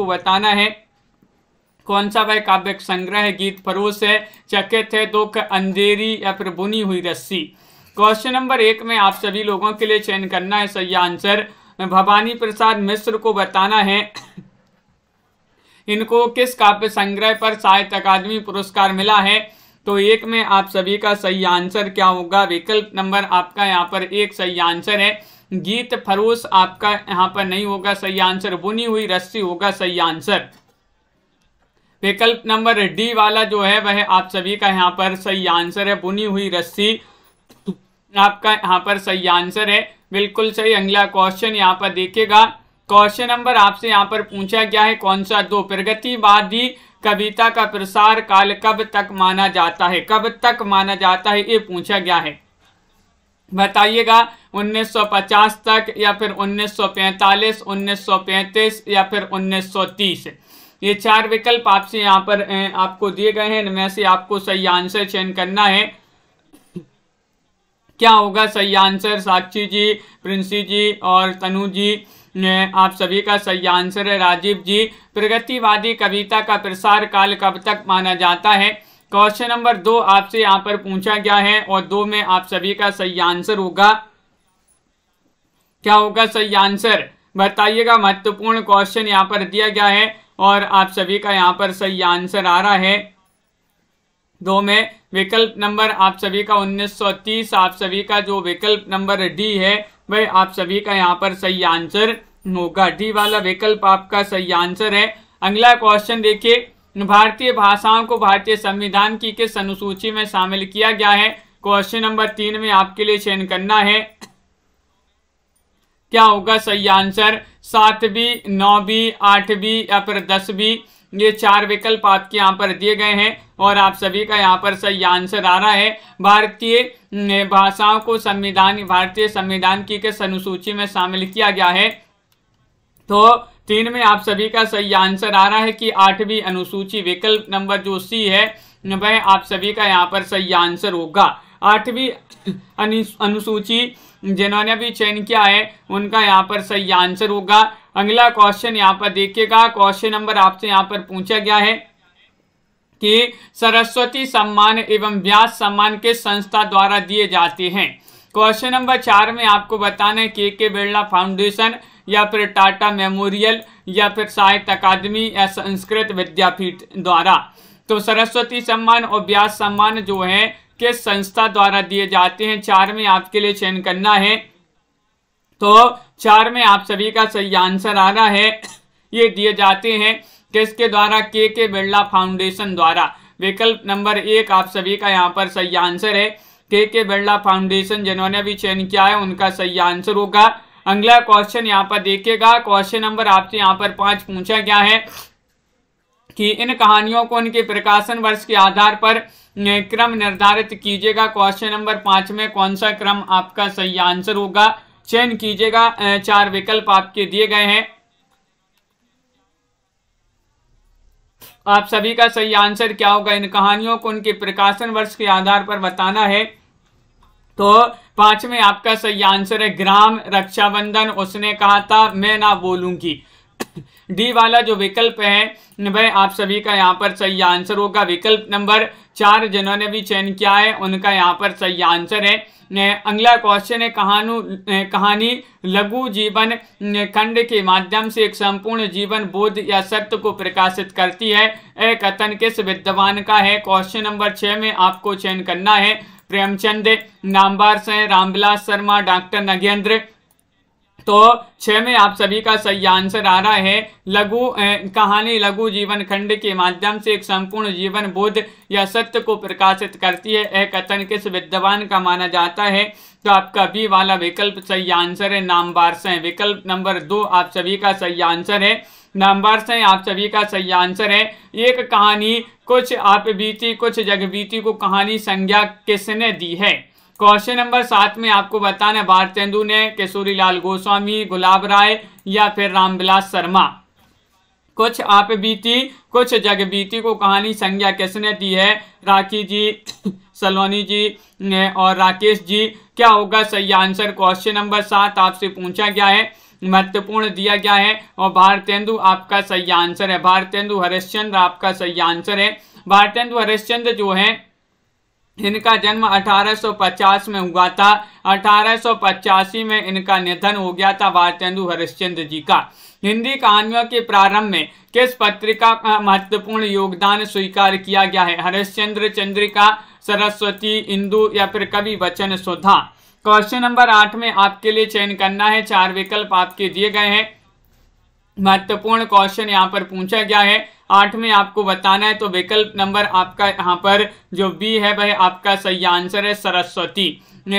आपको बताना है कौन सा वह काव्य संग्रह है गीत फरोश है चकित है दुख तो अंधेरी या फिर बुनी हुई रस्सी क्वेश्चन नंबर एक में आप सभी लोगों के लिए चयन करना है सही आंसर भवानी प्रसाद मिश्र को बताना है इनको किस काव्य संग्रह पर साहित्य अकादमी पुरस्कार मिला है तो एक में आप सभी का सही आंसर क्या होगा विकल्प नंबर आपका यहाँ पर एक सही आंसर है गीत फरोश आपका यहां पर नहीं होगा सही आंसर बुनी हुई रस्सी होगा सही आंसर विकल्प नंबर डी वाला जो है वह आप सभी का यहाँ पर सही आंसर है बुनी हुई रस्सी आपका यहाँ पर सही आंसर है बिल्कुल सही अगला क्वेश्चन यहाँ पर देखेगा क्वेश्चन नंबर आपसे यहाँ पर पूछा गया है कौन सा दो प्रगतिवादी कविता का प्रसार काल कब तक माना जाता है कब तक माना जाता है ये पूछा गया है बताइएगा 1950 तक या फिर 1945, 1935 या फिर 1930 ये चार विकल्प आपसे यहाँ पर आपको दिए गए हैं इनमें से आपको सही आंसर चयन करना है क्या होगा सही आंसर साक्षी जी प्रिंसी जी और तनु जी आप सभी का सही आंसर है राजीव जी प्रगतिवादी कविता का प्रसार काल कब तक माना जाता है क्वेश्चन नंबर दो आपसे यहाँ पर पूछा गया है और दो में आप सभी का सही आंसर होगा क्या होगा सही आंसर बताइएगा महत्वपूर्ण क्वेश्चन यहाँ पर दिया गया है और आप सभी का यहाँ पर सही आंसर आ रहा है दो में विकल्प नंबर आप सभी का 1930 आप सभी का जो विकल्प नंबर डी है वह आप सभी का यहाँ पर सही आंसर होगा डी वाला विकल्प आपका सही आंसर है अगला क्वेश्चन देखिए भारतीय भाषाओं को भारतीय संविधान की किस अनुसूची में शामिल किया गया है क्वेश्चन नंबर तीन में आपके लिए चयन करना है क्या होगा सही आंसर बी नौवीं आठवीं या फिर दसवीं ये चार विकल्प आपके यहाँ पर दिए गए हैं और आप सभी का यहाँ पर सही आंसर आ रहा है भारतीय भाषाओं को संविधान भारतीय संविधान की किस अनुसूची में शामिल किया गया है तो तीन में आप सभी का सही आंसर आ रहा है कि आठवीं अनुसूची विकल्प नंबर जो सी है वह आप सभी का यहाँ पर सही आंसर होगा आठवीं अनुसूची जिन्होंने भी चयन किया है उनका यहाँ पर सही आंसर होगा अगला क्वेश्चन यहाँ पर देखिएगा क्वेश्चन नंबर आपसे यहाँ पर पूछा गया है कि सरस्वती सम्मान एवं व्यास सम्मान किस संस्था द्वारा दिए जाते हैं क्वेश्चन नंबर चार में आपको बताना है के के बिरला फाउंडेशन या फिर टाटा मेमोरियल या फिर साहित्य अकादमी या संस्कृत विद्यापीठ द्वारा तो सरस्वती सम्मान और व्यास सम्मान जो है किस संस्था द्वारा दिए जाते हैं चार में आपके लिए चयन करना है तो चार में आप सभी का सही आंसर आ रहा है ये दिए जाते हैं किसके द्वारा के के बिरला फाउंडेशन द्वारा विकल्प नंबर एक आप सभी का यहाँ पर सही आंसर है के के बिरला फाउंडेशन जिन्होंने भी चयन किया है उनका सही आंसर होगा अगला क्वेश्चन यहाँ पर देखिएगा क्वेश्चन नंबर आपसे यहाँ पर पांच पूछा गया है कि इन कहानियों को उनके प्रकाशन वर्ष के आधार पर क्रम निर्धारित कीजिएगा क्वेश्चन नंबर पांच में कौन सा क्रम आपका सही आंसर होगा चयन कीजिएगा चार विकल्प आपके दिए गए हैं आप सभी का सही आंसर क्या होगा इन कहानियों को उनके प्रकाशन वर्ष के आधार पर बताना है तो पांच में आपका सही आंसर है ग्राम रक्षाबंधन उसने कहा था मैं ना बोलूंगी डी वाला जो विकल्प है वह आप सभी का यहाँ पर सही आंसर होगा विकल्प नंबर चार जिन्होंने भी चयन किया है उनका यहाँ पर सही आंसर है अगला क्वेश्चन है कहानु कहानी लघु जीवन खंड के माध्यम से एक संपूर्ण जीवन बोध या सत्य को प्रकाशित करती है कथन किस विद्वान का है क्वेश्चन नंबर छः में आपको चयन करना है प्रेमचंद नामबार हैं रामविलास शर्मा डॉक्टर नगेंद्र तो छः में आप सभी का सही आंसर आ रहा है लघु कहानी लघु जीवन खंड के माध्यम से एक संपूर्ण जीवन बोध या सत्य को प्रकाशित करती है यह कथन किस विद्वान का माना जाता है तो आपका बी वाला विकल्प सही आंसर है नामबार से विकल्प नंबर दो आप सभी का सही आंसर है नंबर से आप सभी का सही आंसर है एक कहानी कुछ आप बीती कुछ जग बीती को कहानी संज्ञा किसने दी है क्वेश्चन नंबर सात में आपको बताना है भारतेंदु ने केशोरी लाल गोस्वामी गुलाब राय या फिर रामविलास शर्मा कुछ आप बीती कुछ जग बीती को कहानी संज्ञा किसने दी है राखी जी सलोनी जी और राकेश जी क्या होगा सही आंसर क्वेश्चन नंबर सात आपसे पूछा गया है महत्वपूर्ण दिया गया है और भारतेंदु आपका सही आंसर है भारतेंदु हरिश्चंद्र आपका सही आंसर है भारतेंदु हरिश्चंद्र जो है इनका जन्म 1850 में हुआ था अठारह में इनका निधन हो गया था भारतेंदु हरिश्चंद्र जी का हिंदी कहानियों के प्रारंभ में किस पत्रिका का महत्वपूर्ण योगदान स्वीकार किया गया है हरिश्चंद्र चंद्रिका सरस्वती इंदु या फिर कवि वचन सुधा क्वेश्चन नंबर आठ में आपके लिए चयन करना है चार विकल्प आपके दिए गए हैं महत्वपूर्ण क्वेश्चन यहाँ पर पूछा गया है आठ में आपको बताना है तो विकल्प नंबर आपका यहाँ पर जो बी है वह आपका सही आंसर है सरस्वती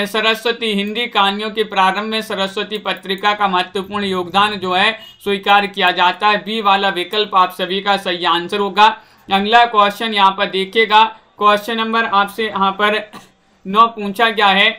सरस्वती हिंदी कहानियों के प्रारंभ में सरस्वती पत्रिका का महत्वपूर्ण योगदान जो है स्वीकार किया जाता है बी वाला विकल्प आप सभी का सही आंसर होगा अगला क्वेश्चन यहाँ पर देखिएगा क्वेश्चन नंबर आपसे यहाँ पर नौ पूछा गया है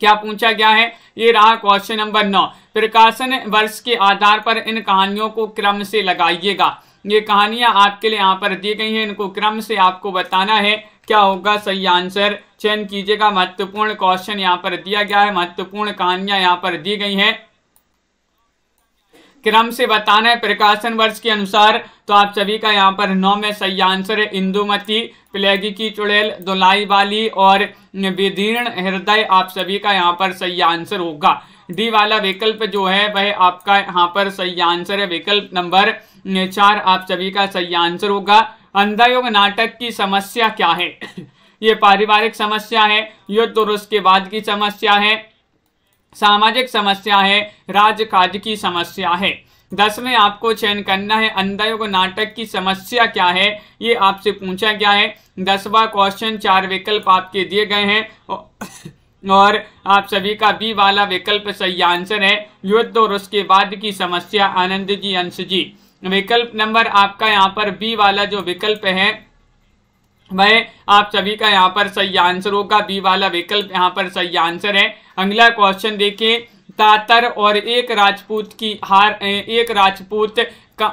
क्या पूछा गया है ये रहा क्वेश्चन नंबर नौ प्रकाशन वर्ष के आधार पर इन कहानियों को क्रम से लगाइएगा ये कहानियां आपके लिए यहाँ पर दी गई हैं इनको क्रम से आपको बताना है क्या होगा सही आंसर चयन कीजिएगा महत्वपूर्ण क्वेश्चन यहाँ पर दिया गया है महत्वपूर्ण कहानियां यहाँ पर दी गई हैं क्रम से बताना है प्रकाशन वर्ष के अनुसार तो आप सभी का यहाँ पर नौ में सही आंसर है इंदुमती प्लेगी की चुड़ैल दुलाई वाली और विदीर्ण हृदय आप सभी का यहाँ पर सही आंसर होगा डी वाला विकल्प जो है वह आपका यहाँ पर सही आंसर है विकल्प नंबर चार आप सभी का सही आंसर होगा अंधायोग नाटक की समस्या क्या है ये पारिवारिक समस्या है युद्ध और उसके बाद की समस्या है सामाजिक समस्या है राजकाज की समस्या है दस में आपको चयन करना है अंधायोग नाटक की समस्या क्या है ये आपसे पूछा गया है दसवा क्वेश्चन चार विकल्प आपके दिए गए हैं और आप सभी का बी वाला विकल्प सही आंसर है युद्ध और उसके बाद की समस्या आनंद जी अंश जी विकल्प नंबर आपका यहाँ पर बी वाला जो विकल्प है वह आप सभी का यहाँ पर सही आंसर होगा बी वाला विकल्प यहाँ पर सही आंसर है अगला क्वेश्चन देखिए तातर और एक राजपूत की हार एक राजपूत का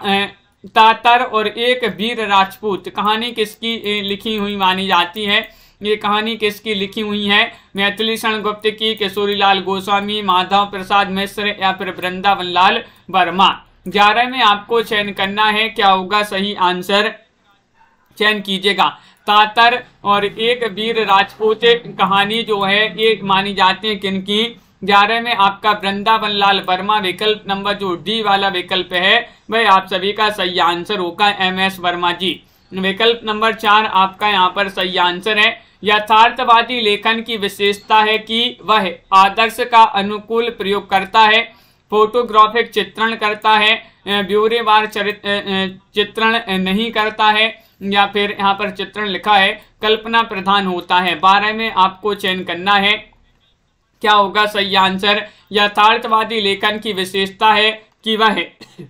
तातर और एक वीर राजपूत कहानी किसकी लिखी हुई मानी जाती है ये कहानी किसकी लिखी हुई है मैथिली शरण गुप्त की किशोरीलाल गोस्वामी माधव प्रसाद मिश्र या फिर वृंदावन लाल वर्मा ग्यारह में आपको चयन करना है क्या होगा सही आंसर चयन कीजिएगा तातर और एक वीर राजपूत कहानी जो है ये मानी जाती है किनकी ग्यारह में आपका वृंदावन लाल वर्मा विकल्प नंबर जो डी वाला विकल्प है वह आप सभी का सही आंसर होगा एम एस वर्मा जी विकल्प नंबर चार आपका यहाँ पर सही आंसर है यथार्थवादी लेखन की विशेषता है कि वह आदर्श का अनुकूल प्रयोग करता है फोटोग्राफिक चित्रण करता है ब्यूरेवार चित्रण नहीं करता है या फिर यहाँ पर चित्रण लिखा है कल्पना प्रधान होता है बारह में आपको चयन करना है क्या होगा सही आंसर यथार्थवादी लेखन की विशेषता है कि वह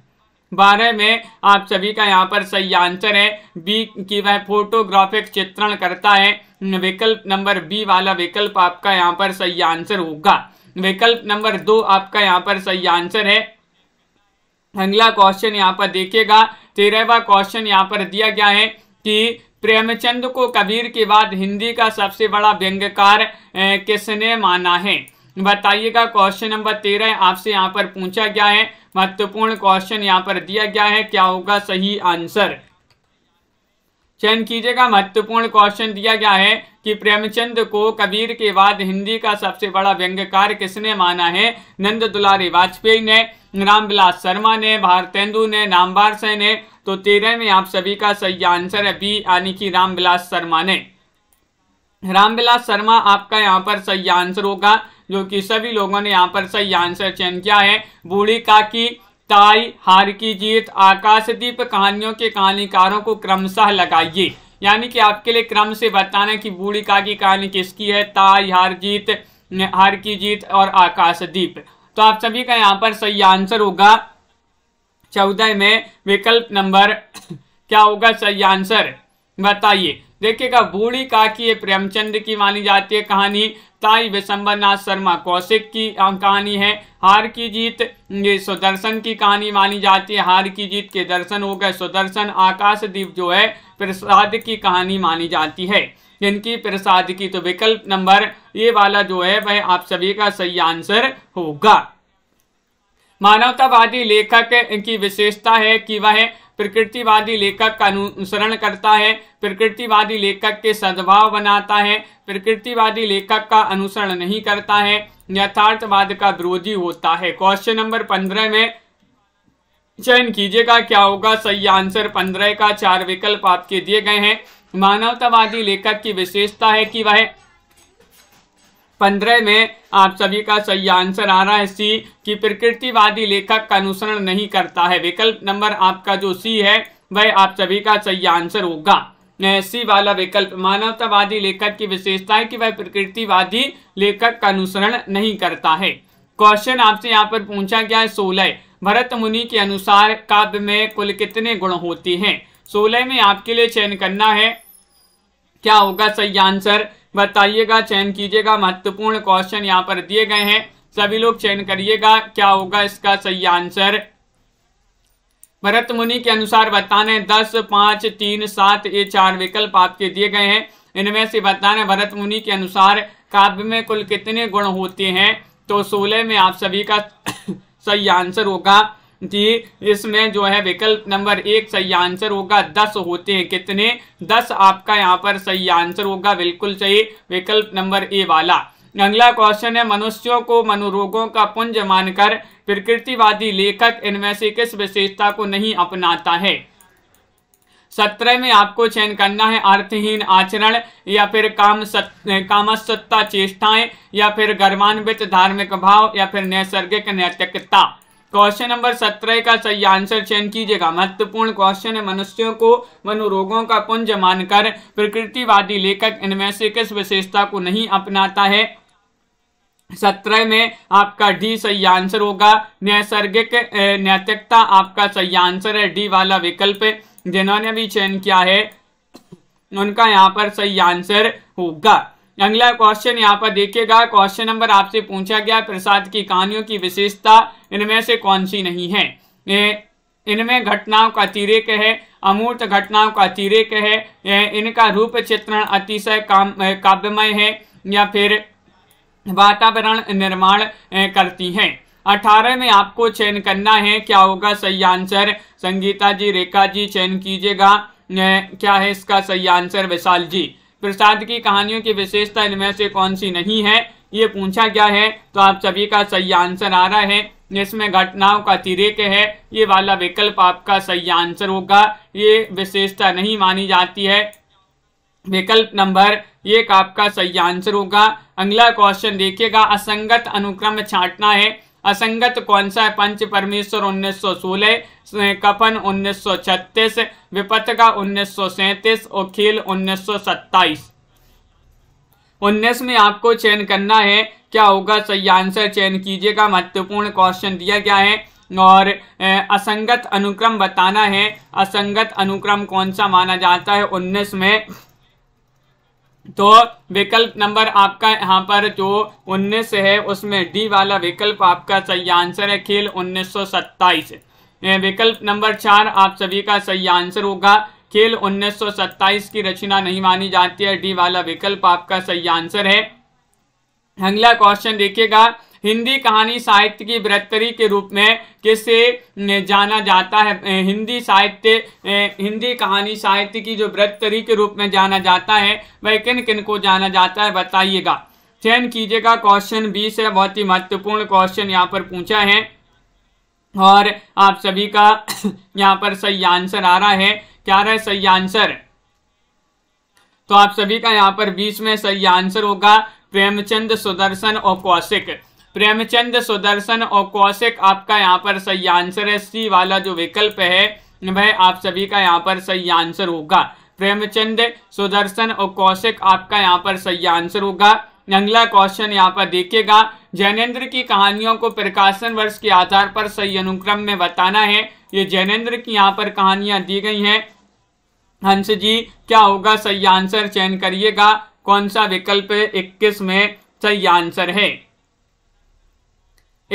बारह में आप सभी का यहाँ पर सही आंसर है बी कि वह फोटोग्राफिक चित्रण करता है विकल्प नंबर बी वाला विकल्प आपका यहाँ पर सही आंसर होगा विकल्प नंबर दो आपका यहाँ पर सही आंसर है अगला क्वेश्चन यहाँ पर देखेगा तेरहवा क्वेश्चन यहाँ पर दिया गया है कि प्रेमचंद को कबीर के बाद हिंदी का सबसे बड़ा व्यंग्यकार किसने माना है बताइएगा क्वेश्चन नंबर तेरह आपसे यहाँ पर पूछा गया है महत्वपूर्ण क्वेश्चन यहाँ पर दिया गया है क्या होगा सही आंसर चयन कीजिएगा महत्वपूर्ण क्वेश्चन दिया गया है कि प्रेमचंद को कबीर के बाद हिंदी का सबसे बड़ा व्यंग्यकार किसने माना है नंद दुलारी वाजपेयी ने रामविलास शर्मा ने भारतेंदु ने नामबार से ने तो तेरह में आप सभी का सही आंसर है बी यानी कि रामविलास शर्मा ने रामविलास शर्मा आपका यहाँ पर सही आंसर होगा जो कि सभी लोगों ने यहाँ पर सही आंसर चयन किया है बूढ़ी काकी ताई की जीत आकाशदीप कहानियों के कहानीकारों को क्रमशः लगाइए यानी कि आपके लिए क्रम से बताना कि बूढ़ी का की कहानी किसकी है ताई हारजीत की जीत और आकाशदीप तो आप सभी का यहाँ पर सही आंसर होगा चौदह में विकल्प नंबर क्या होगा सही आंसर बताइए देखिएगा बूढ़ी काकी ये प्रेमचंद की मानी जाती है कहानी ताई विशंबरनाथ शर्मा कौशिक की कहानी है हार की जीत ये सुदर्शन की कहानी मानी जाती है हार की जीत के दर्शन हो गए सुदर्शन आकाशदीप जो है प्रसाद की कहानी मानी जाती है इनकी प्रसाद की तो विकल्प नंबर ये वाला जो है वह आप सभी का सही आंसर होगा मानवतावादी लेखक की विशेषता है कि वह प्रकृतिवादी लेखक का अनुसरण करता है प्रकृतिवादी लेखक के सद्भाव बनाता है प्रकृतिवादी लेखक का अनुसरण नहीं करता है यथार्थवाद का विरोधी होता है क्वेश्चन नंबर पंद्रह में चयन कीजिएगा क्या होगा सही आंसर पंद्रह का चार विकल्प आपके दिए गए हैं मानवतावादी लेखक की विशेषता है कि वह पंद्रह में आप सभी का सही आंसर आ रहा है सी कि प्रकृतिवादी लेखक का अनुसरण नहीं करता है विकल्प नंबर आपका जो सी है वह आप सभी का सही आंसर होगा सी वाला विकल्प मानवतावादी लेखक की विशेषता है कि वह प्रकृतिवादी लेखक का अनुसरण नहीं करता है क्वेश्चन आपसे यहाँ पर पूछा गया है सोलह भरत मुनि के अनुसार काव्य में कुल कितने गुण होते हैं सोलह में आपके लिए चयन करना है क्या होगा सही आंसर बताइएगा चयन कीजिएगा महत्वपूर्ण क्वेश्चन यहाँ पर दिए गए हैं सभी लोग चयन करिएगा क्या होगा इसका सही आंसर भरत मुनि के अनुसार बताने दस पांच तीन सात ये चार विकल्प आपके दिए गए हैं इनमें से बताने भरत मुनि के अनुसार काव्य में कुल कितने गुण होते हैं तो सोलह में आप सभी का सही आंसर होगा जी इसमें जो है विकल्प नंबर एक सही आंसर होगा दस होते हैं कितने दस आपका यहाँ पर सही आंसर होगा बिल्कुल सही विकल्प नंबर ए वाला अगला क्वेश्चन है मनुष्यों को मनोरोगों का पुंज मानकर प्रकृतिवादी लेखक इनमें से किस विशेषता को नहीं अपनाता है सत्रह में आपको चयन करना है अर्थहीन आचरण या फिर काम सत, कामसत्ता चेष्टाएं या फिर गर्वान्वित धार्मिक भाव या फिर नैसर्गिक नैतिकता क्वेश्चन नंबर सत्रह का सही आंसर चयन कीजिएगा महत्वपूर्ण क्वेश्चन है मनुष्यों को मनोरोगों का पुंज मानकर प्रकृतिवादी लेखक इनमें से किस विशेषता को नहीं अपनाता है सत्रह में आपका डी सही आंसर होगा नैसर्गिक नैतिकता आपका सही आंसर है डी वाला विकल्प जिन्होंने भी चयन किया है उनका यहाँ पर सही आंसर होगा अगला क्वेश्चन यहाँ पर देखिएगा क्वेश्चन नंबर आपसे पूछा गया प्रसाद की कहानियों की विशेषता इनमें से कौन सी नहीं है इनमें घटनाओं का अतिरेक है अमूर्त घटनाओं का अतिरेक है इनका रूप चित्रण अतिशय काम काव्यमय है या फिर वातावरण निर्माण करती है अठारह में आपको चयन करना है क्या होगा सही आंसर संगीता जी रेखा जी चयन कीजिएगा क्या है इसका सही आंसर विशाल जी प्रसाद की कहानियों की विशेषता इनमें से कौन सी नहीं है ये पूछा गया है तो आप सभी का सही आंसर आ रहा है इसमें घटनाओं का तिरेक है ये वाला विकल्प आपका सही आंसर होगा ये विशेषता नहीं मानी जाती है विकल्प नंबर एक आपका सही आंसर होगा अगला क्वेश्चन देखिएगा असंगत अनुक्रम छांटना है असंगत कौन सा है पंच परमेश्वर 1916 कफन 1936 सौ सैंतीस और खेल 1927 उन्नीस में आपको चयन करना है क्या होगा सही आंसर चयन कीजिएगा महत्वपूर्ण क्वेश्चन दिया गया है और असंगत अनुक्रम बताना है असंगत अनुक्रम कौन सा माना जाता है 19 में तो विकल्प नंबर आपका यहाँ पर जो 19 है उसमें डी वाला विकल्प आपका सही आंसर है खेल 1927 विकल्प नंबर चार आप सभी का सही आंसर होगा खेल 1927 की रचना नहीं मानी जाती है डी वाला विकल्प आपका सही आंसर है अगला क्वेश्चन देखिएगा हिंदी कहानी साहित्य की बृहत्तरी के रूप में किसे जाना जाता है हिंदी साहित्य हिंदी कहानी साहित्य की जो बृहत्तरी के रूप में जाना जाता है वह किन किन को जाना जाता है बताइएगा चयन कीजिएगा क्वेश्चन बीस है बहुत ही महत्वपूर्ण क्वेश्चन यहाँ पर पूछा है और आप सभी का यहाँ पर सही आंसर आ रहा है क्या रहा है सही आंसर तो आप सभी का यहाँ पर बीस में सही आंसर होगा प्रेमचंद सुदर्शन और कौशिक प्रेमचंद सुदर्शन और कौशिक आपका यहाँ पर सही आंसर है सी वाला जो विकल्प है वह आप सभी का यहाँ पर सही आंसर होगा प्रेमचंद सुदर्शन और कौशिक आपका यहाँ पर सही आंसर होगा अगला क्वेश्चन यहाँ पर देखिएगा जैनेन्द्र की कहानियों को प्रकाशन वर्ष के आधार पर सही अनुक्रम में बताना है ये जैनेन्द्र की यहाँ पर कहानियां दी गई हैं हंस जी क्या होगा सही आंसर चयन करिएगा कौन सा विकल्प 21 में सही आंसर है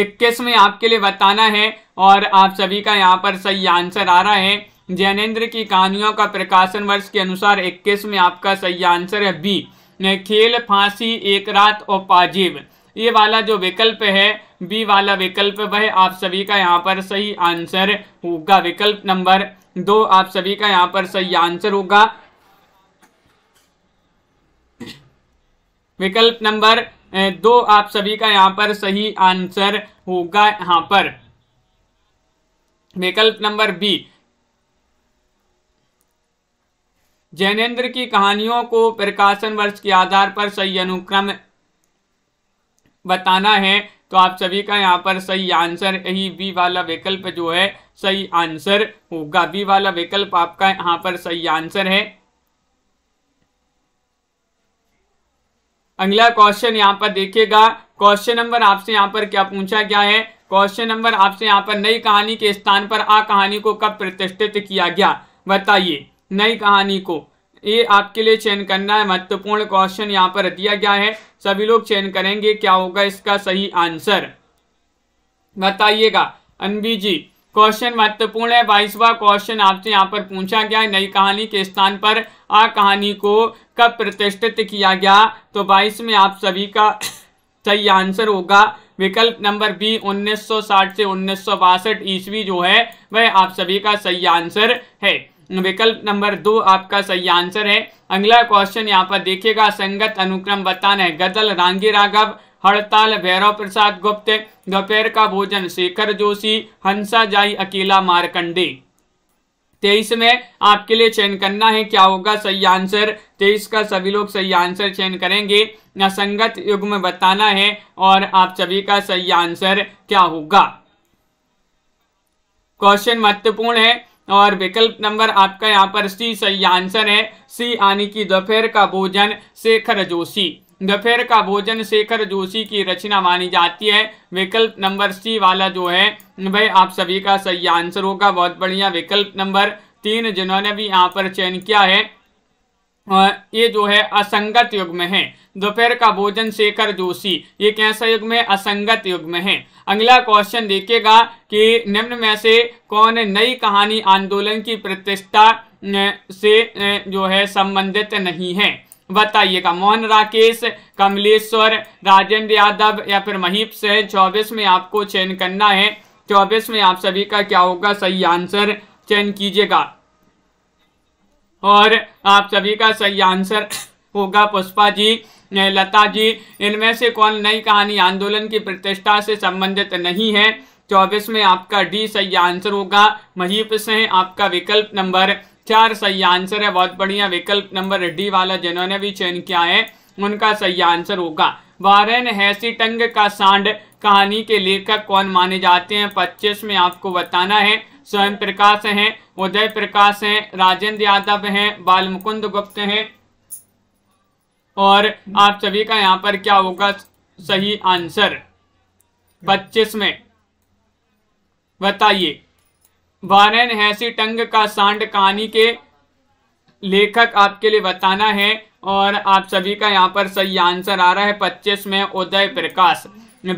इक्कीस में आपके लिए बताना है और आप सभी का यहाँ पर सही आंसर आ रहा है जैनेन्द्र की कहानियों का प्रकाशन वर्ष के अनुसार इक्कीस में आपका सही आंसर है बी खेल फांसी एक रात और पाजीब ये वाला जो विकल्प है बी वाला विकल्प वह आप सभी का यहाँ पर सही आंसर होगा विकल्प नंबर दो आप सभी का यहाँ पर सही आंसर होगा विकल्प नंबर दो आप सभी का यहाँ पर सही आंसर होगा यहाँ पर विकल्प नंबर बी जैनेन्द्र की कहानियों को प्रकाशन वर्ष के आधार पर सही अनुक्रम बताना है तो आप सभी का यहाँ पर सही आंसर यही बी वाला विकल्प जो है सही आंसर होगा बी वाला विकल्प आपका यहाँ पर सही आंसर है अगला क्वेश्चन यहाँ पर देखिएगा क्वेश्चन नंबर आपसे यहाँ पर क्या पूछा गया है क्वेश्चन नंबर आपसे यहाँ पर नई कहानी के स्थान पर आ कहानी को कब प्रतिष्ठित किया गया बताइए नई कहानी को ये आपके लिए चयन करना है महत्वपूर्ण क्वेश्चन यहाँ पर दिया गया है सभी लोग चयन करेंगे क्या होगा इसका सही आंसर बताइएगा अनबी जी क्वेश्चन महत्वपूर्ण है बाईसवा क्वेश्चन आपसे यहाँ पर पूछा गया नई कहानी के स्थान पर आ कहानी को कब प्रतिष्ठित किया गया तो बाईस में आप सभी का सही आंसर होगा विकल्प नंबर बी 1960 से उन्नीस ईस्वी जो है वह आप सभी का सही आंसर है विकल्प नंबर दो आपका सही आंसर है अगला क्वेश्चन यहाँ पर देखिएगा संगत अनुक्रम बताना है गजल रांगी राघव हड़ताल भैरव प्रसाद गुप्त दोपहर का भोजन शेखर जोशी हंसा जाई अकेला मारकंडे तेईस में आपके लिए चयन करना है क्या होगा सही आंसर तेईस का सभी लोग सही आंसर चयन करेंगे असंगत युग में बताना है और आप सभी का सही आंसर क्या होगा क्वेश्चन महत्वपूर्ण है और विकल्प नंबर आपका यहाँ पर सी सही आंसर है सी यानी कि दोपहर का भोजन शेखर जोशी गफेर का भोजन शेखर जोशी की रचना मानी जाती है विकल्प नंबर सी वाला जो है वह आप सभी का सही आंसर होगा बहुत बढ़िया विकल्प नंबर तीन जिन्होंने भी यहाँ पर चयन किया है ये जो है असंगत युग में है दोपहर का भोजन शेखर जोशी ये कैसा युग में असंगत युग में है अगला क्वेश्चन देखेगा कि निम्न में से कौन नई कहानी आंदोलन की प्रतिष्ठा से जो है संबंधित नहीं है बताइएगा मोहन राकेश कमलेश्वर राजेंद्र यादव या फिर महीप से चौबीस में आपको चयन करना है चौबीस में आप सभी का क्या होगा सही आंसर चयन कीजिएगा और आप सभी का सही आंसर होगा पुष्पा जी लता जी इनमें से कौन नई कहानी आंदोलन की प्रतिष्ठा से संबंधित नहीं है चौबीस में आपका डी सही आंसर होगा महीप से आपका विकल्प नंबर चार सही आंसर है बहुत बढ़िया विकल्प नंबर डी वाला जिन्होंने भी चयन किया है उनका सही आंसर होगा वारेन हैसीटंग का सांड कहानी के लेखक कौन माने जाते हैं पच्चीस में आपको बताना है स्वयं प्रकाश हैं उदय प्रकाश हैं राजेंद्र यादव हैं बाल मुकुंद गुप्त है और आप सभी का यहाँ पर क्या होगा सही आंसर पच्चीस में बताइए वारन हैसी टंग का सांड कहानी के लेखक आपके लिए बताना है और आप सभी का यहाँ पर सही आंसर आ रहा है पच्चीस में उदय प्रकाश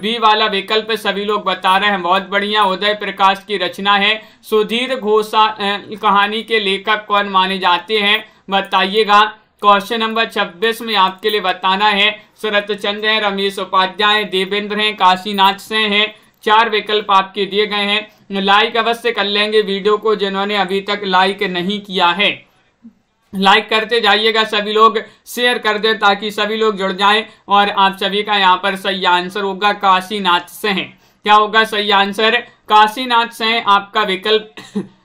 बी वाला विकल्प सभी लोग बता रहे हैं बहुत बढ़िया उदय प्रकाश की रचना है सुधीर घोषा कहानी के लेखक कौन माने जाते हैं बताइएगा क्वेश्चन नंबर 26 में आपके लिए बताना है शरत चंद्र है रमेश उपाध्याय देवेंद्र हैं काशीनाथ से हैं चार विकल्प आपके दिए गए हैं लाइक अवश्य कर लेंगे वीडियो को जिन्होंने अभी तक लाइक नहीं किया है लाइक करते जाइएगा सभी लोग शेयर कर दें ताकि सभी लोग जुड़ जाएं और आप सभी का यहाँ पर सही आंसर होगा काशीनाथ से है क्या होगा सही आंसर काशीनाथ से आपका विकल्प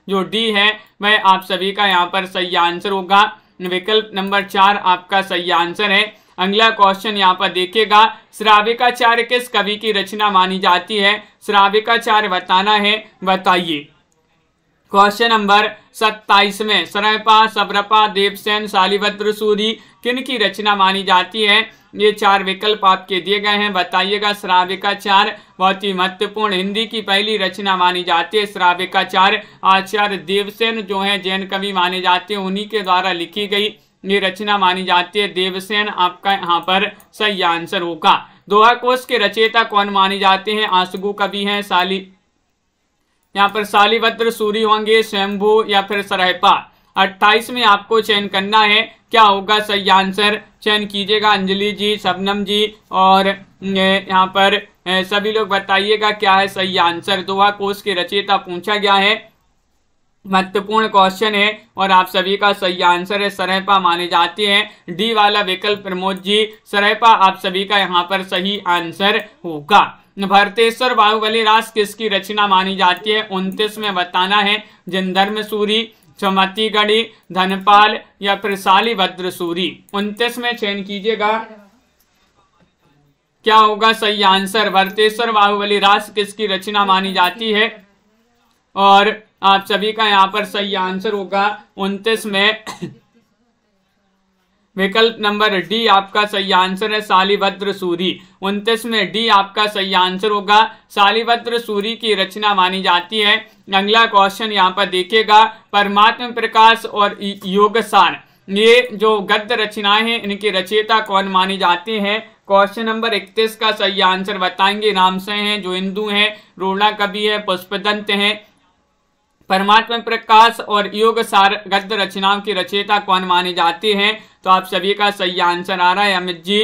जो डी है वह आप सभी का यहाँ पर सही आंसर होगा विकल्प नंबर चार आपका सही आंसर है अगला क्वेश्चन यहाँ पर देखिएगा श्राविकाचार्य किस कवि की रचना मानी जाती है श्राविकाचार्य बताना है बताइए क्वेश्चन नंबर सत्ताईस में सरपा सबरपा देवसेन शालीभद्र सूरी किन की रचना मानी जाती है ये चार विकल्प आपके दिए गए हैं बताइएगा श्राविकाचार बहुत ही महत्वपूर्ण हिंदी की पहली रचना मानी जाती है श्राविकाचार आचार्य देवसेन जो है जैन कवि माने जाते हैं उन्हीं के द्वारा लिखी गई रचना मानी जाती है देवसेन आपका यहाँ पर सही आंसर होगा दोहा कोश के रचयिता कौन माने जाते हैं आंसुगु कवि हैं साली यहाँ पर सालीभद्र सूरी होंगे स्वयंभू या फिर सरहपा अट्ठाईस में आपको चयन करना है क्या होगा सही आंसर चयन कीजिएगा अंजलि जी सबनम जी और यहाँ पर सभी लोग बताइएगा क्या है सही आंसर दोहा कोश के रचयिता पूछा गया है महत्वपूर्ण क्वेश्चन है और आप सभी का सही आंसर है सरहपा माने जाते हैं डी वाला विकल्प प्रमोद जी सरेपा आप सभी का यहाँ पर सही आंसर होगा भरतेश्वर बाहुबली रास किसकी रचना मानी जाती है उनतीस में बताना है जिनधर्म सूरी चमतीगढ़ी धनपाल या फिर साली भद्र सूरी उनतीस में चयन कीजिएगा क्या होगा सही आंसर भरतेश्वर बाहुबली रास किसकी रचना मानी जाती है और आप सभी का यहाँ पर सही आंसर होगा उनतीस में विकल्प नंबर डी आपका सही आंसर है सालिभद्र सूरी उनतीस में डी आपका सही आंसर होगा सालिभद्र सूरी की रचना मानी जाती है अगला क्वेश्चन यहाँ पर देखिएगा परमात्म प्रकाश और योगसार ये जो गद्य रचनाएं हैं इनकी रचयिता कौन मानी जाती हैं क्वेश्चन नंबर इकतीस का सही आंसर बताएंगे से हैं जो हिंदू हैं रोड़ा कवि है पुष्पदंत हैं परमात्मा प्रकाश और योग सार गद्य रचनाओं की रचयिता कौन माने जाती हैं तो आप सभी का सही आंसर आ रहा है अमित जी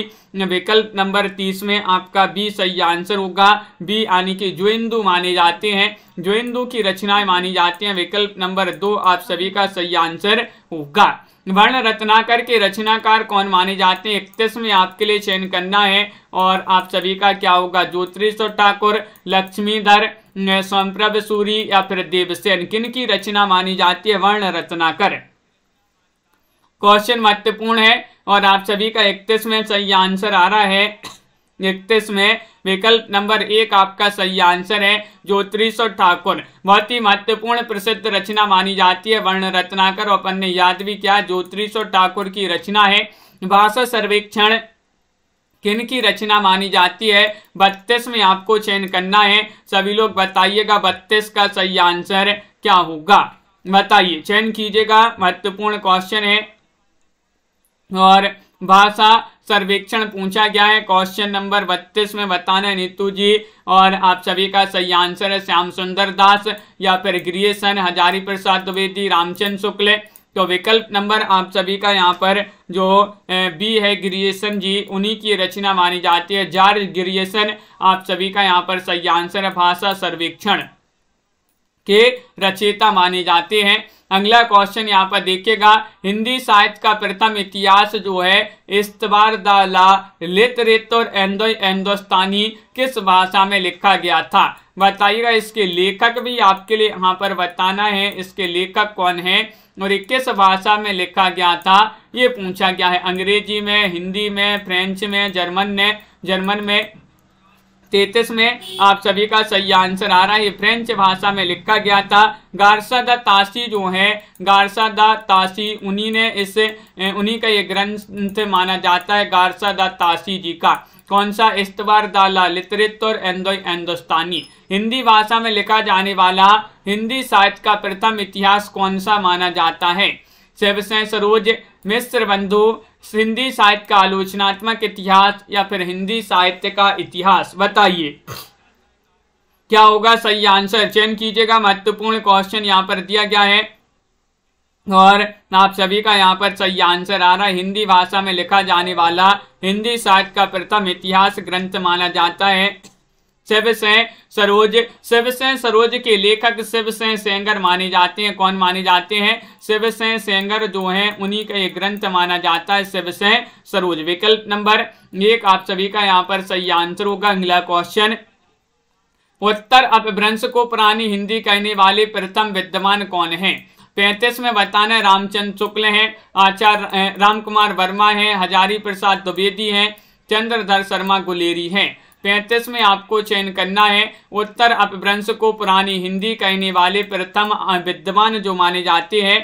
विकल्प नंबर तीस में आपका बी सही आंसर होगा बी यानी कि जोइंदु माने जाते हैं जोइंदु की रचनाएं मानी जाती हैं विकल्प नंबर दो आप सभी का सही आंसर होगा वर्ण रचनाकर के रचनाकार कौन माने जाते हैं इकतीस में आपके लिए चयन करना है और आप सभी का क्या होगा ज्योतिष ठाकुर लक्ष्मीधर स्वप्रभ सूरी या फिर देवसेन किन की रचना मानी जाती है वर्ण रचनाकर क्वेश्चन महत्वपूर्ण है और आप सभी का इकतीस में सही आंसर आ रहा है इकतीस में विकल्प नंबर एक आपका सही आंसर है ज्योतिष और ठाकुर बहुत ही महत्वपूर्ण प्रसिद्ध रचना मानी जाती है वर्ण रत्नाकर और अपन ने याद भी किया ज्योतिष और ठाकुर की रचना है भाषा सर्वेक्षण किन की रचना मानी जाती है बत्तीस में आपको चयन करना है सभी लोग बताइएगा बत्तीस का सही आंसर क्या होगा बताइए चयन कीजिएगा महत्वपूर्ण क्वेश्चन है और भाषा सर्वेक्षण पूछा गया है क्वेश्चन नंबर बत्तीस में बताना नीतू जी और आप सभी का सही आंसर है श्याम सुंदर दास या फिर ग्रियसन हजारी प्रसाद द्विवेदी रामचंद्र शुक्ल तो विकल्प नंबर आप सभी का यहाँ पर जो बी है ग्रियसन जी उन्हीं की रचना मानी जाती है जार्ज ग्रियसन आप सभी का यहाँ पर सही आंसर है भाषा सर्वेक्षण के रचयिता माने जाते हैं अगला क्वेश्चन यहाँ पर देखिएगा हिंदी साहित्य का प्रथम इतिहास जो है इस्तबार दाला एंदो किस भाषा में लिखा गया था बताइएगा इसके लेखक भी आपके लिए यहाँ पर बताना है इसके लेखक कौन है और ये किस भाषा में लिखा गया था ये पूछा गया है अंग्रेजी में हिंदी में फ्रेंच में जर्मन में जर्मन में तैतीस में आप सभी का सही आंसर आ रहा है फ्रेंच भाषा में लिखा गया था गारसा द तासी जो है गारसा द तासी उन्हीं ने इस उन्हीं का ये ग्रंथ माना जाता है गारसा द तासी जी का कौन सा इस्तवार दाला लितरित्व और एंदो हिंदुस्तानी हिंदी भाषा में लिखा जाने वाला हिंदी साहित्य का प्रथम इतिहास कौन सा माना जाता है शिवसे सरोज मिश्र बंधु सिंधी साहित्य का आलोचनात्मक इतिहास या फिर हिंदी साहित्य का इतिहास बताइए क्या होगा सही आंसर चयन कीजिएगा महत्वपूर्ण क्वेश्चन यहाँ पर दिया गया है और आप सभी का यहाँ पर सही आंसर आ रहा है हिंदी भाषा में लिखा जाने वाला हिंदी साहित्य का प्रथम इतिहास ग्रंथ माना जाता है शिवसेन सरोज शिवसेन सरोज के लेखक शिवसेन सेंगर माने जाते हैं कौन माने जाते हैं शिवसेन सेंगर जो हैं उन्हीं का एक ग्रंथ माना जाता है शिवसेन सरोज विकल्प नंबर एक आप सभी का यहाँ पर सही आंसर होगा अगला क्वेश्चन उत्तर अपभ्रंश को पुरानी हिंदी कहने वाले प्रथम विद्वान कौन है पैंतीस में बताना रामचंद्र शुक्ल हैं आचार्य रामकुमार वर्मा हैं हजारी प्रसाद द्विवेदी हैं चंद्रधर शर्मा गुलेरी हैं पैंतीस में आपको चयन करना है उत्तर अपभ्रंश को पुरानी हिंदी कहने वाले प्रथम विद्वान जो माने जाते हैं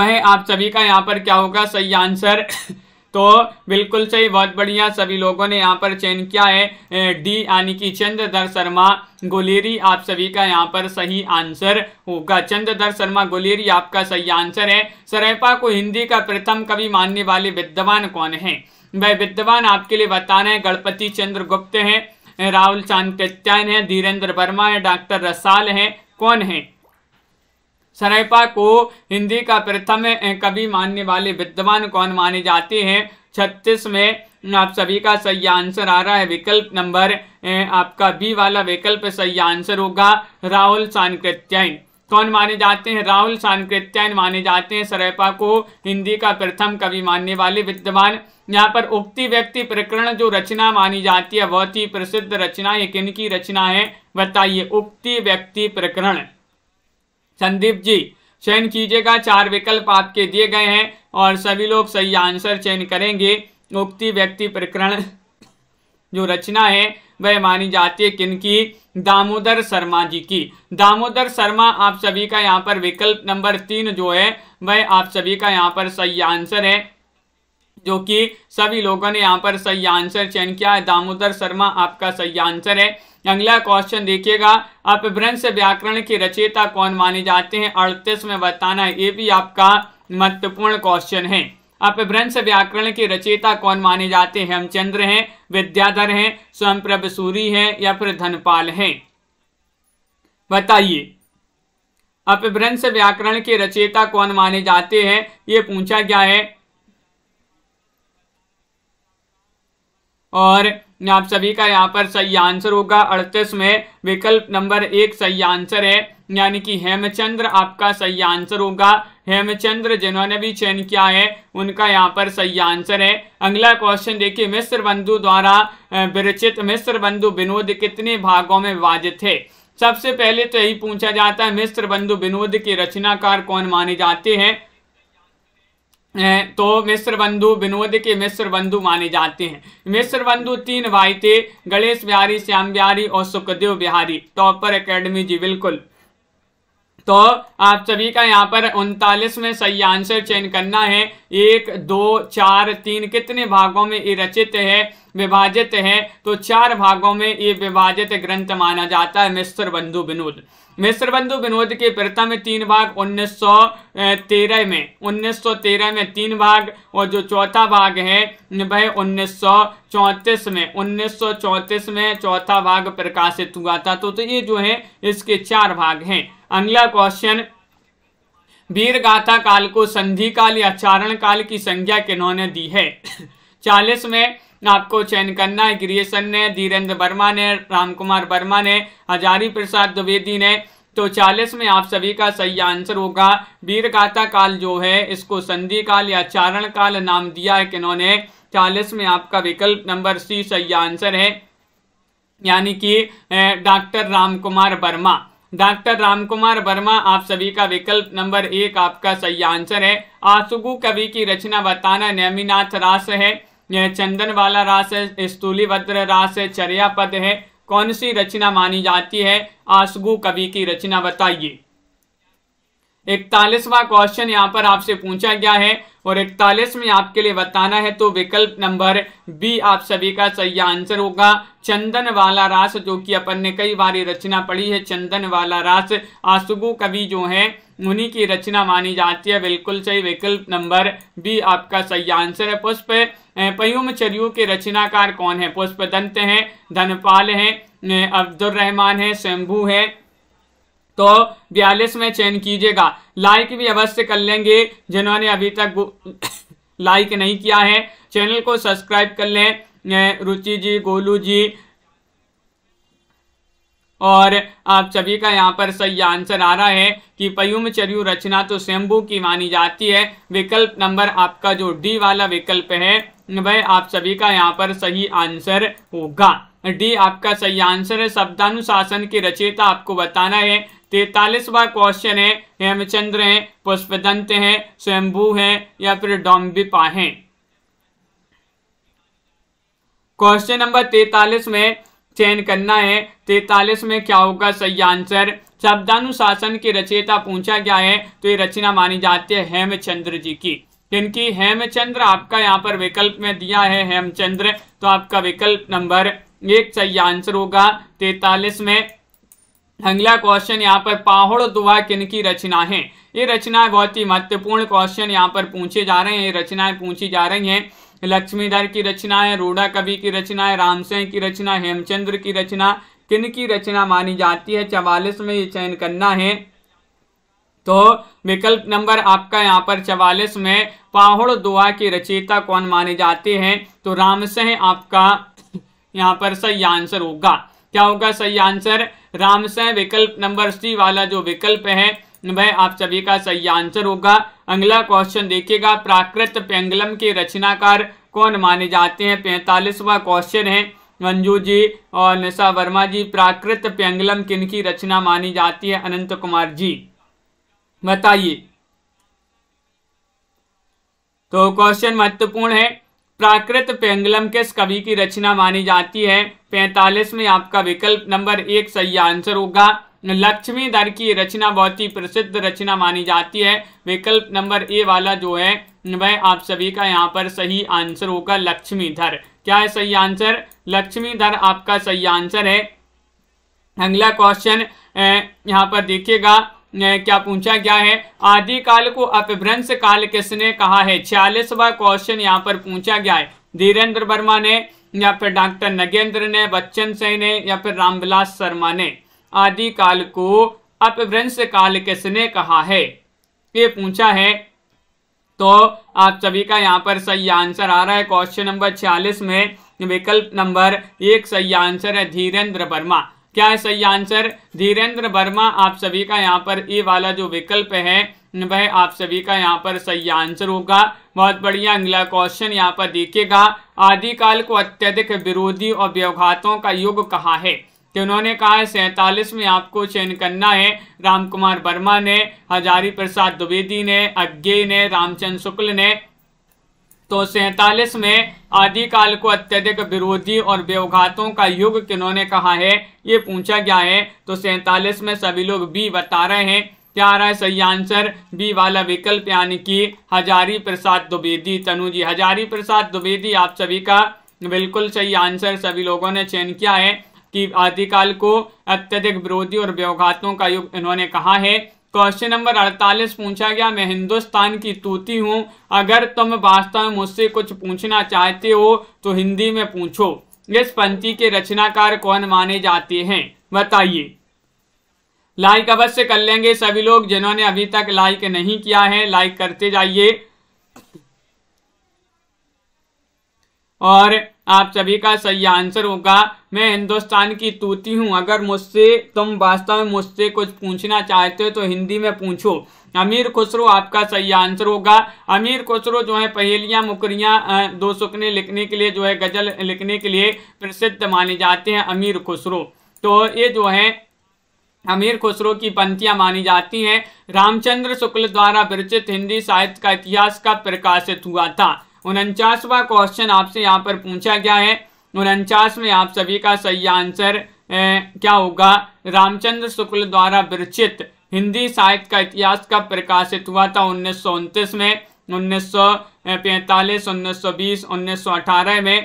वह आप सभी का यहाँ पर क्या होगा सही आंसर तो बिल्कुल सही बहुत बढ़िया सभी लोगों ने यहाँ पर चयन किया है डी यानी कि चंद्रधर शर्मा गोलेरी आप सभी का यहाँ पर सही आंसर होगा चंद्रधर शर्मा गोलेरी आपका सही आंसर है सरेपा को हिंदी का प्रथम कवि मानने वाले विद्वान कौन है वह विद्वान आपके लिए रहे हैं गणपति चंद्र गुप्त हैं राहुल चांद कत्यान है धीरेन्द्र वर्मा है डॉक्टर रसाल हैं कौन है सरायपा को हिंदी का प्रथम कवि मानने वाले विद्वान कौन माने जाते हैं छत्तीस में आप सभी का सही आंसर आ रहा है विकल्प नंबर आपका बी वाला विकल्प सही आंसर होगा राहुल सांकृत्यायन कौन माने जाते हैं राहुल सांकृत्यायन माने जाते हैं सरेपा को हिंदी का प्रथम कवि मानने वाले विद्वान यहाँ पर उक्ति व्यक्ति प्रकरण जो रचना मानी जाती है बहुत ही प्रसिद्ध रचना है किन की रचना है बताइए उक्ति व्यक्ति प्रकरण संदीप जी चयन कीजिएगा चार विकल्प आपके दिए गए हैं और सभी लोग सही आंसर चयन करेंगे उक्ति व्यक्ति प्रकरण जो रचना है वह मानी जाती है किन की दामोदर शर्मा जी की दामोदर शर्मा आप सभी का यहाँ पर विकल्प नंबर तीन जो है वह आप सभी का यहाँ पर सही आंसर है जो कि सभी लोगों ने यहाँ पर सही आंसर चयन किया है दामोदर शर्मा आपका सही आंसर है अगला क्वेश्चन देखिएगा अपभ्रंश व्याकरण की रचयिता कौन माने जाते हैं अड़तीस में बताना है ये भी आपका महत्वपूर्ण क्वेश्चन है अपभ्रंश व्याकरण के रचयिता कौन माने जाते हैं हम चंद्र हैं विद्याधर हैं प्रभ सूरी हैं या फिर धनपाल हैं बताइए अपभ्रंश व्याकरण के रचयिता कौन माने जाते हैं ये पूछा गया है और आप सभी का यहाँ पर सही आंसर होगा अड़तीस में विकल्प नंबर एक सही आंसर है यानी कि हेमचंद्र आपका सही आंसर होगा हेमचंद्र जिन्होंने भी चयन किया है उनका यहाँ पर सही आंसर है अगला क्वेश्चन देखिए मिस्र बंधु द्वारा विरचित मिस्र बंधु विनोद कितने भागों में विभाजित थे सबसे पहले तो यही पूछा जाता है मिस्र बंधु विनोद के रचनाकार कौन माने जाते हैं तो मिश्र बंधु विनोद के मिश्र बंधु माने जाते हैं मिश्र बंधु तीन भाई थे गणेश बिहारी श्याम बिहारी और सुखदेव बिहारी टॉपर एकेडमी जी बिल्कुल तो आप सभी का यहाँ पर उनतालीस में सही आंसर चयन करना है एक दो चार तीन कितने भागों में ये रचित है विभाजित है तो चार भागों में ये विभाजित ग्रंथ माना जाता है मिस्र बंधु विनोद मिस्र बंधु विनोद के प्रथम में तीन भाग 1913 में 1913 में तीन भाग और जो चौथा भाग है वह 1934 में 1934 में चौथा भाग प्रकाशित हुआ था तो, तो ये जो है इसके चार भाग हैं अगला क्वेश्चन वीर गाथा काल को संधि काल या चारण काल की संज्ञा किन्होंने दी है 40 में आपको चयन करना है गिरियसन ने धीरेन्द्र वर्मा ने राम कुमार वर्मा ने हजारी प्रसाद द्विवेदी ने तो चालीस में आप सभी का सही आंसर होगा वीर गाथा काल जो है इसको संधि काल या चारण काल नाम दिया है किन्होंने चालीस में आपका विकल्प नंबर सी सही आंसर है यानी कि डॉक्टर राम कुमार वर्मा डॉक्टर रामकुमार वर्मा आप सभी का विकल्प नंबर एक आपका सही आंसर है आसुगु कवि की रचना बताना नेमिनाथ रास है चंदन वाला रास है स्थूलीभद्र रास है चर्या पद है कौन सी रचना मानी जाती है आसगु कवि की रचना बताइए इकतालीसवा क्वेश्चन यहाँ पर आपसे पूछा गया है और इकतालीस में आपके लिए बताना है तो विकल्प नंबर बी आप सभी का सही आंसर होगा चंदन वाला रास जो कि अपन ने कई बार रचना पढ़ी है चंदन वाला रास आसुगु कवि जो है उन्हीं की रचना मानी जाती है बिल्कुल सही विकल्प नंबर बी आपका सही आंसर है पुष्प पयुम के रचनाकार कौन है पुष्प दंत हैं धनपाल हैं अब्दुल रहमान है शंभू है तो बयालीस में चयन कीजिएगा लाइक भी अवश्य कर लेंगे जिन्होंने अभी तक लाइक नहीं किया है चैनल को सब्सक्राइब कर लें रुचि जी गोलू जी और आप सभी का यहाँ पर सही आंसर आ रहा है कि पयुम चरु रचना तो शैम्बू की मानी जाती है विकल्प नंबर आपका जो डी वाला विकल्प है वह आप सभी का यहाँ पर सही आंसर होगा डी आपका सही आंसर है शब्दानुशासन की रचयिता आपको बताना है तैतालीसवा क्वेश्चन है हेमचंद्र हैं पुष्पदंत हैं स्वयंभू हैं या फिर डोम्बिपा हैं क्वेश्चन नंबर तैतालीस में चयन करना है तैतालीस में क्या होगा सही आंसर शब्दानुशासन की रचयिता पूछा गया है तो ये रचना मानी जाती है हेमचंद्र जी की इनकी हेमचंद्र आपका यहाँ पर विकल्प में दिया है हेमचंद्र तो आपका विकल्प नंबर एक सही आंसर होगा तैतालीस में अगला क्वेश्चन यहाँ पर पाहुड़ दुआ किनकी रचना है ये रचनाएं बहुत ही महत्वपूर्ण क्वेश्चन यहाँ पर पूछे जा रहे हैं ये रचनाएं पूछी जा रही हैं लक्ष्मीधर की रचना है रोडा कवि की रचना है रामसेन की रचना हेमचंद्र की रचना किन की रचना मानी जाती है चवालीस में ये चयन करना है तो विकल्प नंबर आपका यहाँ पर चवालीस में पाहुड़ दुआ की रचयिता कौन माने जाते हैं तो रामसेह आपका यहाँ पर सही आंसर होगा क्या होगा सही आंसर रामसय विकल्प नंबर सी वाला जो विकल्प है वह आप सभी का सही आंसर होगा अगला क्वेश्चन देखिएगा प्राकृत पेंगलम के रचनाकार कौन माने जाते हैं पैंतालीसवा क्वेश्चन है मंजू जी और निशा वर्मा जी प्राकृत पेंगलम किन की रचना मानी जाती है अनंत कुमार जी बताइए तो क्वेश्चन महत्वपूर्ण है प्राकृत पेंगलम किस कवि की रचना मानी जाती है पैंतालीस में आपका विकल्प नंबर एक सही आंसर होगा लक्ष्मी दर की रचना बहुत ही प्रसिद्ध रचना मानी जाती है विकल्प नंबर ए वाला जो है वह आप सभी का यहाँ पर सही आंसर होगा लक्ष्मीधर क्या है सही आंसर लक्ष्मीधर आपका सही आंसर है अगला क्वेश्चन यहाँ पर देखिएगा क्या पूछा गया है आदिकाल को अपभ्रंश काल किसने कहा है छियालीसवा क्वेश्चन यहाँ पर पूछा गया है धीरेन्द्र वर्मा ने या फिर डॉक्टर नगेंद्र ने बच्चन सिंह ने या फिर रामविलास शर्मा ने आदिकाल को अपभ्रंश काल किसने कहा है ये पूछा है तो आप सभी का यहाँ पर सही आंसर आ रहा है क्वेश्चन नंबर छियालीस में विकल्प नंबर एक सही आंसर है धीरेन्द्र वर्मा क्या है सही आंसर धीरेन्द्र वर्मा आप सभी का यहाँ पर ई वाला जो विकल्प है वह आप सभी का यहाँ पर सही आंसर होगा बहुत बढ़िया अगला क्वेश्चन यहाँ पर देखिएगा आदिकाल को अत्यधिक विरोधी और व्यवघातों का युग कहा है तो उन्होंने कहा है सैतालीस में आपको चयन करना है रामकुमार वर्मा ने हजारी प्रसाद द्विवेदी ने अज्ञे ने रामचंद्र शुक्ल ने तो सैतालीस में आदिकाल को अत्यधिक विरोधी और व्यवघातों का युग किन्होंने कहा है ये पूछा गया है तो सैतालीस में सभी लोग बी बता रहे हैं क्या आ रहा है सही आंसर बी वाला विकल्प यानी कि हजारी प्रसाद द्विवेदी तनु जी हजारी प्रसाद द्विवेदी आप सभी का बिल्कुल सही आंसर सभी लोगों ने चयन किया है कि आदिकाल को अत्यधिक विरोधी और व्यवघातों का युग इन्होंने कहा है क्वेश्चन नंबर 48 पूछा गया मैं हिंदुस्तान की तूती हूँ अगर तुम वास्तव में मुझसे कुछ पूछना चाहते हो तो हिंदी में पूछो इस पंक्ति के रचनाकार कौन माने जाते हैं बताइए लाइक अवश्य कर लेंगे सभी लोग जिन्होंने अभी तक लाइक नहीं किया है लाइक करते जाइए और आप सभी का सही आंसर होगा मैं हिंदुस्तान की तूती हूँ अगर मुझसे तुम वास्तव में मुझसे कुछ पूछना चाहते हो तो हिंदी में पूछो अमीर खुसरो आपका सही आंसर होगा अमीर खुसरो जो है पहेलियाँ मुकरियाँ दो सुकने लिखने के लिए जो है गज़ल लिखने के लिए प्रसिद्ध माने जाते हैं अमीर खुसरो तो ये जो है अमीर खुसरो की पंक्तियाँ मानी जाती हैं रामचंद्र शुक्ल द्वारा विरचित हिंदी साहित्य का इतिहास का प्रकाशित हुआ था उनचासवा क्वेश्चन आपसे यहाँ पर पूछा गया है उनचास में आप सभी का सही आंसर ए, क्या होगा रामचंद्र शुक्ल द्वारा विरचित हिंदी साहित्य का इतिहास कब प्रकाशित हुआ था उन्नीस में उन्नीस सौ पैंतालीस उन्नीस सौ बीस उन्नीस सौ अठारह में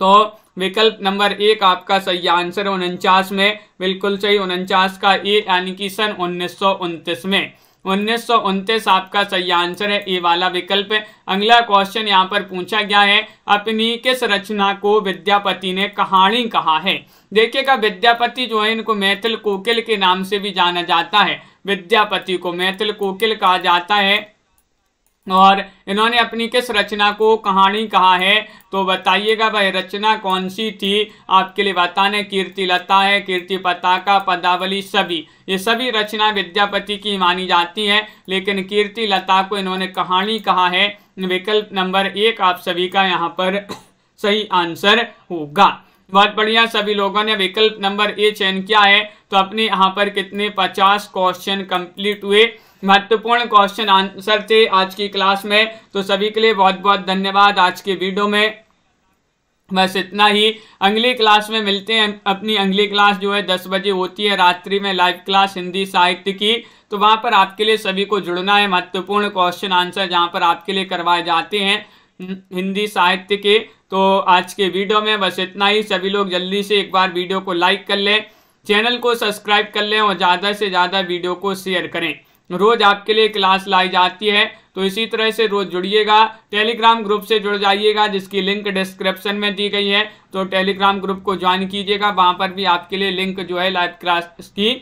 तो विकल्प नंबर एक आपका सही आंसर उनचास में बिल्कुल सही उनचास का ए यानी कि सन उन्नीस में उन्नीस आपका सही आंसर है ए वाला विकल्प है अगला क्वेश्चन यहाँ पर पूछा गया है अपनी किस रचना को विद्यापति ने कहानी कहा है देखिएगा विद्यापति जो है इनको मैथिल कोकिल के नाम से भी जाना जाता है विद्यापति को मैथिल कोकिल कहा जाता है और इन्होंने अपनी किस रचना को कहानी कहा है तो बताइएगा भाई रचना कौन सी थी आपके लिए बताने कीर्ति लता है कीर्ति पताका पदावली सभी ये सभी रचना विद्यापति की मानी जाती है लेकिन कीर्ति लता को इन्होंने कहानी कहा है विकल्प नंबर एक आप सभी का यहाँ पर सही आंसर होगा बहुत बढ़िया सभी लोगों ने विकल्प नंबर ए चयन किया है तो अपने यहाँ पर कितने पचास क्वेश्चन कंप्लीट हुए महत्वपूर्ण क्वेश्चन आंसर थे आज की क्लास में तो सभी के लिए बहुत बहुत धन्यवाद आज के वीडियो में बस इतना ही अगली क्लास में मिलते हैं अपनी अगली क्लास जो है दस बजे होती है रात्रि में लाइव क्लास हिंदी साहित्य की तो वहाँ पर आपके लिए सभी को जुड़ना है महत्वपूर्ण क्वेश्चन आंसर जहाँ पर आपके लिए करवाए जाते हैं हिंदी साहित्य के तो आज के वीडियो में बस इतना ही सभी लोग जल्दी से एक बार वीडियो को लाइक कर लें चैनल को सब्सक्राइब कर लें और ज़्यादा से ज़्यादा वीडियो को शेयर करें रोज़ आपके लिए क्लास लाई जाती है तो इसी तरह से रोज़ जुड़िएगा टेलीग्राम ग्रुप से जुड़ जाइएगा जिसकी लिंक डिस्क्रिप्शन में दी गई है तो टेलीग्राम ग्रुप को ज्वाइन कीजिएगा वहाँ पर भी आपके लिए लिंक जो है लाइव क्लास की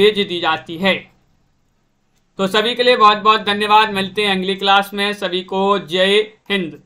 भेज दी जाती है तो सभी के लिए बहुत बहुत धन्यवाद मिलते हैं अगली क्लास में सभी को जय हिंद